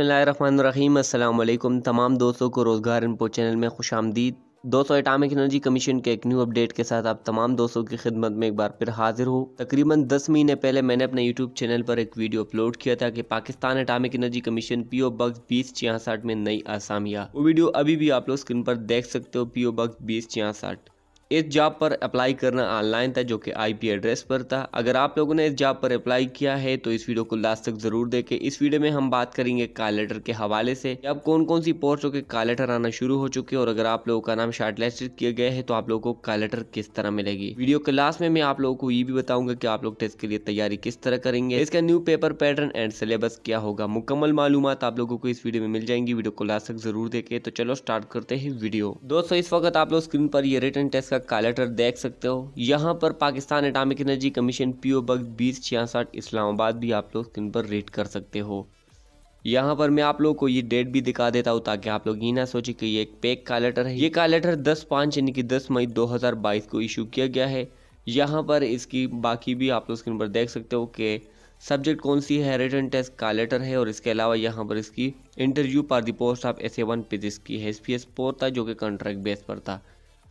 बसमीम तमाम दोस्तों को रोज़गार इनपो चैनल में खुश आमदीद दोस्तों एटामिक एनर्जी कमीशन के एक न्यू अपडेट के साथ आप तमाम दोस्तों की खिदमत में एक बार फिर हाजिर हो तकरीबन 10 महीने पहले मैंने अपने यूट्यूब चैनल पर एक वीडियो अपलोड किया था कि Pakistan atomic energy commission PO box बीस छियासठ में नई आसामियाँ वो वीडियो अभी भी आप लोग स्क्रीन पर देख सकते हो पीओ बक्स बीस छियासठ इस जॉब पर अप्लाई करना ऑनलाइन था जो कि आईपी एड्रेस पर था अगर आप लोगों ने इस जॉब पर अप्लाई किया है तो इस वीडियो को लास्ट तक ज़रूर देखें इस वीडियो में हम बात करेंगे कालेटर लेटर के हवाले से अब कौन कौन सी पोस्टों के कालेटर लेटर आना शुरू हो चुके हैं और अगर आप लोगों का नाम शार्ट लिस्टेड किया गया है तो आप लोगों को कालेटर लेटर किस तरह मिलेगी वीडियो के लास्ट में मैं आप लोगों को ये भी बताऊंगा की आप लोग टेस्ट के लिए तैयारी किस तरह करेंगे इसका new paper pattern and syllabus क्या होगा मुकम्मल मालूम आप लोगों को इस वीडियो में मिल जाएंगी वीडियो को लास्ट तक जरूर देखे तो चलो स्टार्ट करते हैं वीडियो दोस्तों इस वक्त आप लोग स्क्रीन पर ये रिटर्न टेस्ट का का लेटर देख सकते हो यहाँ पर Pakistan atomic energy commission P O box बीस छियासठ इस्लामाबाद भी आप लोग स्क्रीन पर रीड कर सकते हो यहाँ पर मैं आप लोगों को ये डेट भी दिखा देता हूँ ताकि आप लोग ये ना सोचें कि ये एक पैक का लेटर है ये का लेटर दस पाँच यानी कि दस मई 2022 को इशू किया गया है यहाँ पर इसकी बाकी भी आप लोग स्क्रीन पर देख सकते हो कि सब्जेक्ट कौन सी है रिटर्न टेस्ट का लेटर है और इसके अलावा यहाँ पर इसकी इंटरव्यू पर दी post of S A one pages की है एस पी एस पोर था जो कि कॉन्ट्रैक्ट बेस पर था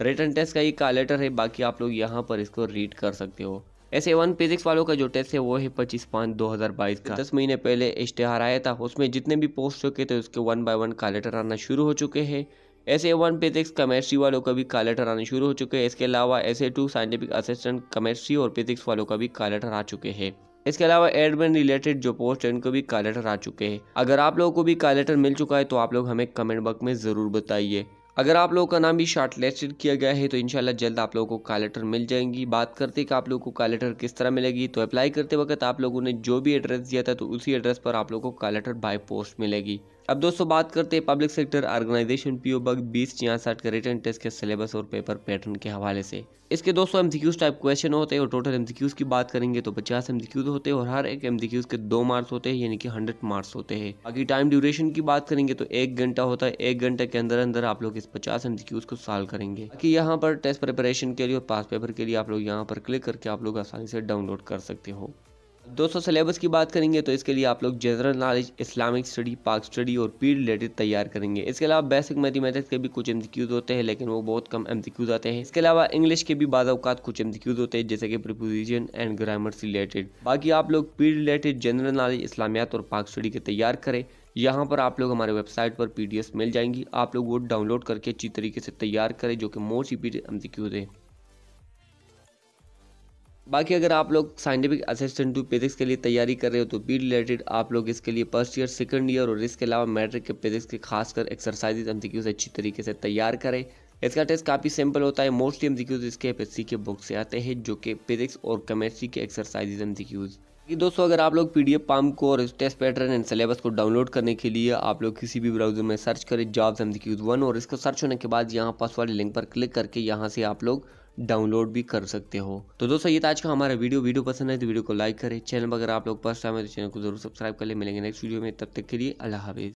रिटर्न टेस्ट का ये का लेटर है बाकी आप लोग यहाँ पर इसको रीड कर सकते हो ऐसे वन फिजिक्स वालों का जो टेस्ट है वो है पच्चीस पाँच दो हज़ार बाईस का दस महीने पहले इश्तेहार आया था उसमें जितने भी पोस्ट चुके थे उसके वन बाय वन का लेटर आना शुरू हो चुके हैं ऐसे वन फिजिक्स कमेस्ट्री वालों का भी का लेटर आना शुरू हो चुके हैं इसके अलावा ऐसे टू साइंटिफिक असिस्टेंट कमेस्ट्री और फिजिक्स वालों का भी का लेटर आ चुके हैं इसके अलावा एडमिन रिलेटेड जो पोस्ट है उनको भी का लेटर आ चुके हैं अगर आप लोगों को भी का लेटर मिल चुका है तो आप लोग हमें कमेंट बॉक्स में ज़रूर बताइए अगर आप लोगों का नाम भी शार्ट लिस्टेड किया गया है तो इनशाला जल्द आप लोगों को का लेटर मिल जाएंगी बात करते कि आप लोगों को का लेटर किस तरह मिलेगी तो अप्लाई करते वक्त आप लोगों ने जो भी एड्रेस दिया था तो उसी एड्रेस पर आप लोगों को का लेटर बाय पोस्ट मिलेगी अब दोस्तों बात करते हैं public sector organization PO box बीस छियासठ के रिटर्न टेस्ट के सिलेबस और पेपर पैटर्न के हवाले से इसके दोस्तों एमसीक्यूज टाइप क्वेश्चन होते हैं और टोटल एमसीक्यूज की बात करेंगे तो 50 एमसीक्यूज होते हैं और हर एक एमसीक्यूज के दो मार्क्स होते हैं यानी कि 100 मार्क्स होते हैं बाकी टाइम ड्यूरेशन की बात करेंगे तो एक घंटा होता है एक घंटे के अंदर अंदर आप लोग इस पचास एमसीक्यूज को सॉल्व करेंगे बाकी यहाँ पर टेस्ट प्रिपरेशन के लिए और पास पेपर के लिए आप लोग यहाँ पर क्लिक करके आप लोग आसानी से डाउनलोड कर सकते हो सौ सिलेबस की बात करेंगे तो इसके लिए आप लोग general knowledge Islamic study Pak study और पी रिलेटेड तैयार करेंगे इसके अलावा बेसिक मैथमेटिक्स के भी कुछ एमसीक्यूज होते हैं लेकिन वो बहुत कम एमसीक्यूज आते हैं इसके अलावा इंग्लिश के भी बाद अवकात कुछ एमसीक्यूज होते हैं जैसे कि प्रपोजिशन एंड ग्रामर से रिलेटेड बाकी आप लोग पी रिलेटेड जनरल नॉलेज इस्लामियात और पाक स्टडी के तैयार करें यहाँ पर आप लोग हमारे वेबसाइट पर पीडीएफ मिल जाएंगी आप लोग वो डाउनलोड करके अच्छी तरीके से तैयार करें जो कि most repeated M C Qs है बाकी अगर आप लोग साइंटिफिक असिस्टेंट टू फिजिक्स के लिए तैयारी कर रहे हो तो बी रिलेटेड आप लोग इसके लिए फर्स्ट ईयर सेकंड ईयर और इसके अलावा मैट्रिक के फिजिक्स के खासकर एक्सरसाइजेज एम अच्छी तरीके से तैयार करें इसका टेस्ट काफ़ी सिंपल होता है मोस्टली एम इसके एफ के बुक से आते हैं जो कि फिजिक्स और केमेस्ट्री के एक्सरसाइजेज एम कि दोस्तों अगर आप लोग पी डी एफ को और टेस्ट पैटर्न एंड सिलेबस को डाउनलोड करने के लिए आप लोग किसी भी ब्राउजर में सर्च करें जॉब्स एम वन और इसको सर्च होने के बाद यहाँ पास वाले लिंक पर क्लिक करके यहाँ से आप लोग डाउनलोड भी कर सकते हो तो दोस्तों ये आज का हमारा वीडियो वीडियो पसंद है तो वीडियो को लाइक करें चैनल पर अगर आप लोग पसंद आए तो चैनल को जरूर सब्सक्राइब कर ले मिलेंगे नेक्स्ट वीडियो में तब तक के लिए अल्लाह हाफिज़